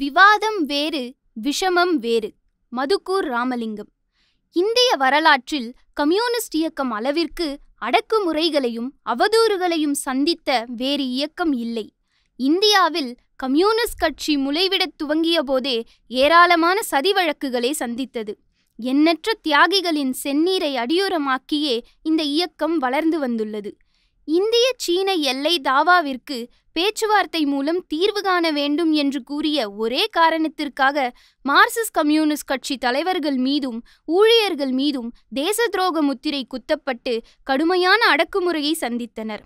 விவாதம் வேறு விஷமம் வேறு மதுக்கூர் ராமலிங்கம் இந்திய வரலாற்றில் கம்யூனிஸ்ட் இயக்கம் அளவிற்கு அடக்குமுறைகளையும் அவதூறுகளையும் சந்தித்த வேறு இயக்கம் இல்லை இந்தியாவில் கம்யூனிஸ்ட் கட்சி முளைவிடத் துவங்கிய போதே ஏராளமான சதி வழக்குகளை சந்தித்தது எண்ணற்ற தியாகிகளின் செந்நீரை அடியோரமாக்கியே இந்த இயக்கம் வளர்ந்து வந்துள்ளது இந்திய சீன எல்லை தாவாவிற்கு பேச்சுவார்த்தை மூலம் தீர்வு காண வேண்டும் என்று கூறிய ஒரே காரணத்திற்காக மார்க்சிஸ்ட் கம்யூனிஸ்ட் கட்சி தலைவர்கள் மீதும் ஊழியர்கள் மீதும் தேச துரோக முத்திரை குத்தப்பட்டு கடுமையான அடக்குமுறையை சந்தித்தனர்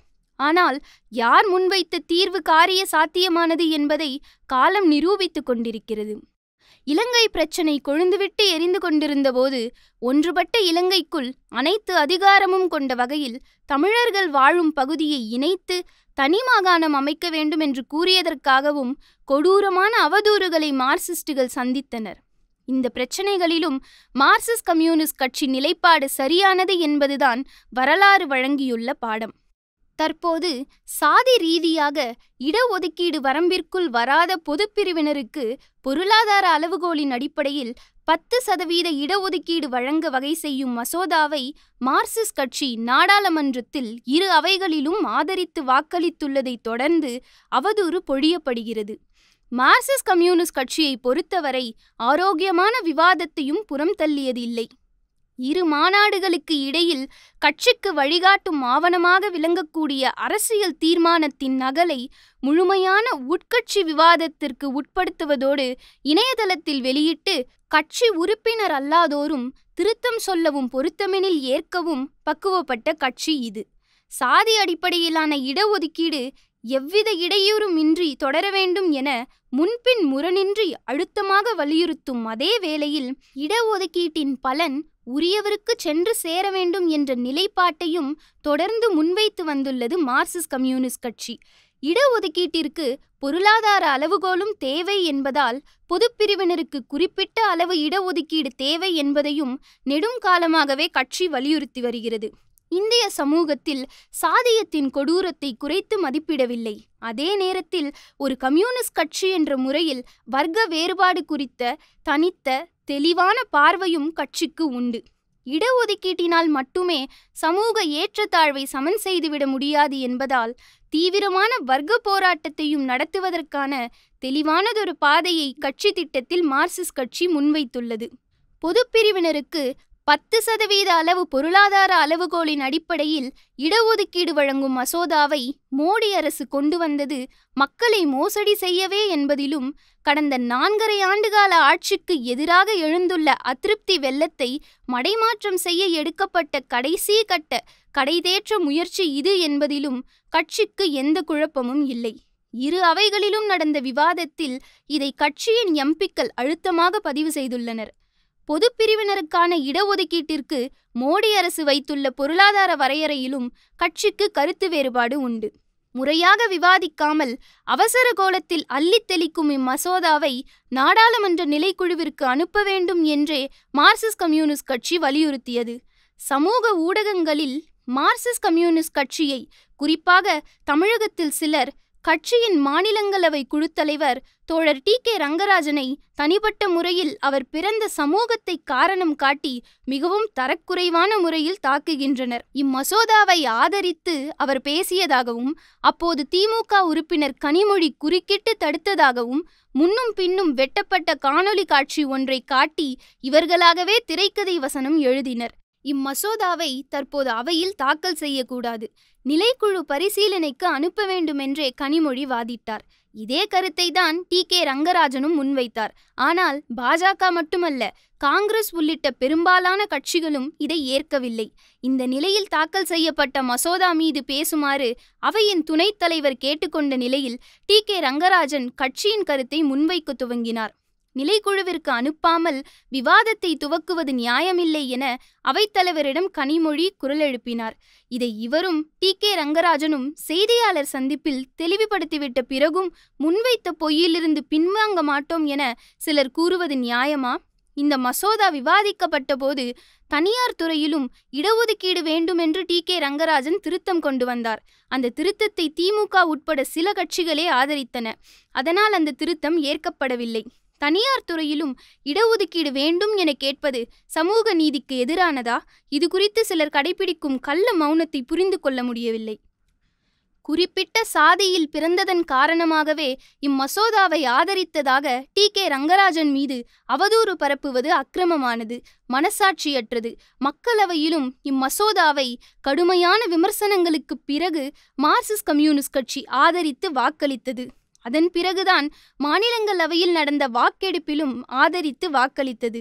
ஆனால் யார் முன்வைத்த தீர்வு காரிய சாத்தியமானது என்பதை காலம் நிரூபித்து கொண்டிருக்கிறது இலங்கை பிரச்சினை கொழுந்துவிட்டு எரிந்து கொண்டிருந்தபோது ஒன்றுபட்ட இலங்கைக்குள் அனைத்து அதிகாரமும் கொண்ட வகையில் தமிழர்கள் வாழும் பகுதியை இணைத்து தனி மாகாணம் அமைக்க வேண்டும் என்று கூறியதற்காகவும் கொடூரமான அவதூறுகளை மார்க்சிஸ்டுகள் சந்தித்தனர் இந்த பிரச்சனைகளிலும் மார்க்சிஸ்ட் கம்யூனிஸ்ட் கட்சி நிலைப்பாடு சரியானது என்பதுதான் வரலாறு வழங்கியுள்ள பாடம் தற்போது சாதி ரீதியாக இடஒதுக்கீடு வரம்பிற்குள் வராத பொதுப்பிரிவினருக்கு பொருளாதார அளவுகோலின் அடிப்படையில் பத்து சதவீத இடஒதுக்கீடு வழங்க வகை செய்யும் மசோதாவை மார்க்சிஸ்ட் கட்சி நாடாளுமன்றத்தில் இரு அவைகளிலும் ஆதரித்து வாக்களித்துள்ளதை தொடர்ந்து அவதூறு பொழியப்படுகிறது மார்க்சிஸ்ட் கம்யூனிஸ்ட் கட்சியை பொறுத்தவரை ஆரோக்கியமான விவாதத்தையும் புறம் தள்ளியதில்லை இரு மாநாடுகளுக்கு இடையில் கட்சிக்கு வழிகாட்டும் ஆவணமாக விளங்கக்கூடிய அரசியல் தீர்மானத்தின் நகலை முழுமையான உட்கட்சி விவாதத்திற்கு உட்படுத்துவதோடு இணையதளத்தில் வெளியிட்டு கட்சி உறுப்பினர் அல்லாதோரும் திருத்தம் சொல்லவும் பொருத்தமெனில் ஏற்கவும் பக்குவப்பட்ட கட்சி இது சாதி அடிப்படையிலான இடஒதுக்கீடு எவ்வித இடையூறும் இன்றி தொடர வேண்டும் என முன்பின் முரணின்றி அழுத்தமாக வலியுறுத்தும் அதே வேளையில் இடஒதுக்கீட்டின் பலன் உரியவருக்கு சென்று சேர வேண்டும் என்ற நிலைப்பாட்டையும் தொடர்ந்து முன்வைத்து வந்துள்ளது மார்க்சிஸ்ட் கம்யூனிஸ்ட் கட்சி இடஒதுக்கீட்டிற்கு பொருளாதார அளவுகோலும் தேவை என்பதால் பொதுப்பிரிவினருக்கு குறிப்பிட்ட அளவு இடஒதுக்கீடு தேவை என்பதையும் நெடுங்காலமாகவே கட்சி வலியுறுத்தி வருகிறது இந்திய சமூகத்தில் சாதியத்தின் கொடூரத்தை குறைத்து மதிப்பிடவில்லை அதே நேரத்தில் ஒரு கம்யூனிஸ்ட் கட்சி என்ற முறையில் வர்க்க வேறுபாடு குறித்த தனித்த தெளிவான பார்வையும் கட்சிக்கு உண்டு இடஒதுக்கீட்டினால் மட்டுமே சமூக ஏற்றத்தாழ்வை சமன் செய்துவிட முடியாது என்பதால் தீவிரமான வர்க்க போராட்டத்தையும் நடத்துவதற்கான தெளிவானதொரு பாதையை கட்சி திட்டத்தில் மார்க்சிஸ்ட் கட்சி முன்வைத்துள்ளது பொதுப்பிரிவினருக்கு பத்து சதவீத அளவு பொருளாதார அளவுகோலின் அடிப்படையில் இடஒதுக்கீடு வழங்கும் மசோதாவை மோடி அரசு கொண்டு வந்தது மக்களை மோசடி செய்யவே என்பதிலும் கடந்த நான்கரை ஆண்டுகால ஆட்சிக்கு எதிராக எழுந்துள்ள அதிருப்தி வெள்ளத்தை மடைமாற்றம் செய்ய எடுக்கப்பட்ட கடைசி கட்ட கடைதேற்ற முயற்சி இது என்பதிலும் கட்சிக்கு எந்த குழப்பமும் இல்லை இரு அவைகளிலும் நடந்த விவாதத்தில் இதை கட்சியின் எம்பிக்கள் அழுத்தமாக பதிவு செய்துள்ளனர் பொது பிரிவினருக்கான இடஒதுக்கீட்டிற்கு மோடி அரசு வைத்துள்ள பொருளாதார வரையறையிலும் கட்சிக்கு கருத்து வேறுபாடு உண்டு முறையாக விவாதிக்காமல் அவசர கோலத்தில் அள்ளித் தெளிக்கும் இம்மசோதாவை நாடாளுமன்ற நிலைக்குழுவிற்கு அனுப்ப வேண்டும் என்றே மார்க்சிஸ்ட் கம்யூனிஸ்ட் கட்சி வலியுறுத்தியது சமூக ஊடகங்களில் மார்க்சிஸ்ட் கம்யூனிஸ்ட் கட்சியை குறிப்பாக தமிழகத்தில் சிலர் கட்சியின் மாநிலங்களவை குழு தலைவர் தோழர் டி கே ரங்கராஜனை தனிப்பட்ட முறையில் அவர் பிறந்த சமூகத்தை காரணம் காட்டி மிகவும் தரக்குறைவான முறையில் தாக்குகின்றனர் இம்மசோதாவை ஆதரித்து அவர் பேசியதாகவும் அப்போது திமுக உறுப்பினர் கனிமொழி குறுக்கிட்டு தடுத்ததாகவும் முன்னும் பின்னும் வெட்டப்பட்ட காணொலி காட்சி ஒன்றை காட்டி இவர்களாகவே திரைக்கதை வசனம் எழுதினர் இம்மசோதாவை தற்போது அவையில் தாக்கல் செய்யக்கூடாது நிலைக்குழு பரிசீலனைக்கு அனுப்ப வேண்டுமென்றே கனிமொழி வாதிட்டார் இதே கருத்தை தான் டி கே ரங்கராஜனும் முன்வைத்தார் ஆனால் பாஜக மட்டுமல்ல காங்கிரஸ் உள்ளிட்ட பெரும்பாலான கட்சிகளும் இதை ஏற்கவில்லை இந்த நிலையில் தாக்கல் செய்யப்பட்ட மசோதா மீது பேசுமாறு அவையின் துணைத் தலைவர் கேட்டுக்கொண்ட நிலையில் டி கே ரங்கராஜன் கட்சியின் கருத்தை முன்வைக்க துவங்கினார் நிலைக்குழுவிற்கு அனுப்பாமல் விவாதத்தை துவக்குவது நியாயமில்லை என அவைத்தலைவரிடம் கனிமொழி குரல் எழுப்பினார் இதை இவரும் டி கே ரங்கராஜனும் செய்தியாளர் சந்திப்பில் தெளிவுபடுத்திவிட்ட பிறகும் முன்வைத்த பொய்யிலிருந்து பின்வாங்க மாட்டோம் என சிலர் கூறுவது நியாயமா இந்த மசோதா விவாதிக்கப்பட்ட போது தனியார் துறையிலும் இடஒதுக்கீடு வேண்டும் என்று டி கே ரங்கராஜன் திருத்தம் கொண்டு வந்தார் அந்த திருத்தத்தை திமுக உட்பட சில கட்சிகளே ஆதரித்தன அதனால் அந்த திருத்தம் ஏற்கப்படவில்லை தனியார் துறையிலும் இடஒதுக்கீடு வேண்டும் என கேட்பது சமூக நீதிக்கு எதிரானதா இது குறித்து சிலர் கடைபிடிக்கும் கள்ள மௌனத்தை புரிந்து கொள்ள முடியவில்லை குறிப்பிட்ட சாதியில் பிறந்ததன் காரணமாகவே இம்மசோதாவை ஆதரித்ததாக டி கே ரங்கராஜன் மீது அவதூறு பரப்புவது அக்கிரமமானது மனசாட்சியற்றது மக்களவையிலும் இம்மசோதாவை கடுமையான விமர்சனங்களுக்கு பிறகு மார்க்சிஸ்ட் கம்யூனிஸ்ட் கட்சி ஆதரித்து வாக்களித்தது அதன் பிறகுதான் மாநிலங்களவையில் நடந்த வாக்கெடுப்பிலும் ஆதரித்து வாக்களித்தது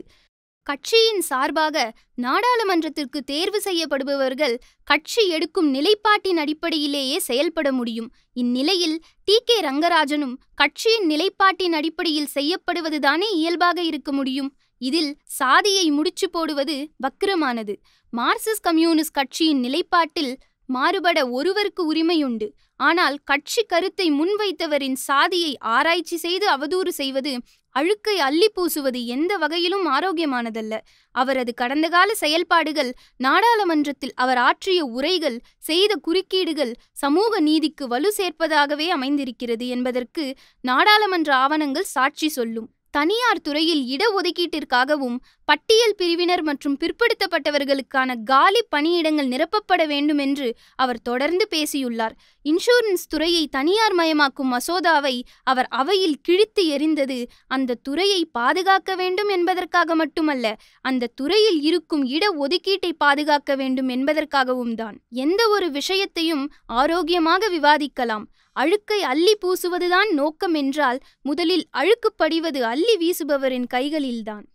கட்சியின் சார்பாக நாடாளுமன்றத்திற்கு தேர்வு செய்யப்படுபவர்கள் கட்சி எடுக்கும் நிலைப்பாட்டின் அடிப்படையிலேயே செயல்பட முடியும் இந்நிலையில் டி கே ரங்கராஜனும் கட்சியின் நிலைப்பாட்டின் அடிப்படையில் செய்யப்படுவதுதானே இயல்பாக இருக்க முடியும் இதில் சாதியை முடிச்சு போடுவது வக்கிரமானது மார்க்சிஸ்ட் கம்யூனிஸ்ட் கட்சியின் நிலைப்பாட்டில் மாறுபட ஒருவருக்கு உரிமையுண்டு ஆனால் கட்சி கருத்தை முன்வைத்தவரின் சாதியை ஆராய்ச்சி செய்து அவதூறு செய்வது அழுக்கை அள்ளி பூசுவது எந்த வகையிலும் ஆரோக்கியமானதல்ல அவரது கடந்த கால செயல்பாடுகள் நாடாளுமன்றத்தில் அவர் ஆற்றிய உரைகள் செய்த குறுக்கீடுகள் சமூக நீதிக்கு வலு சேர்ப்பதாகவே அமைந்திருக்கிறது என்பதற்கு நாடாளுமன்ற ஆவணங்கள் சாட்சி சொல்லும் தனியார் துறையில் இடஒதுக்கீட்டிற்காகவும் பட்டியல் பிரிவினர் மற்றும் பிற்படுத்தப்பட்டவர்களுக்கான காலி பணியிடங்கள் நிரப்பப்பட வேண்டும் என்று அவர் தொடர்ந்து பேசியுள்ளார் இன்சூரன்ஸ் துறையை தனியார் மயமாக்கும் மசோதாவை அவர் அவையில் கிழித்து எறிந்தது அந்த துறையை பாதுகாக்க வேண்டும் என்பதற்காக மட்டுமல்ல அந்த துறையில் இருக்கும் இடஒதுக்கீட்டை பாதுகாக்க வேண்டும் என்பதற்காகவும் தான் எந்த ஒரு விஷயத்தையும் ஆரோக்கியமாக விவாதிக்கலாம் அழுக்கை அள்ளி பூசுவதுதான் நோக்கம் என்றால் முதலில் அழுக்கு படிவது அள்ளி வீசுபவரின் கைகளில்தான்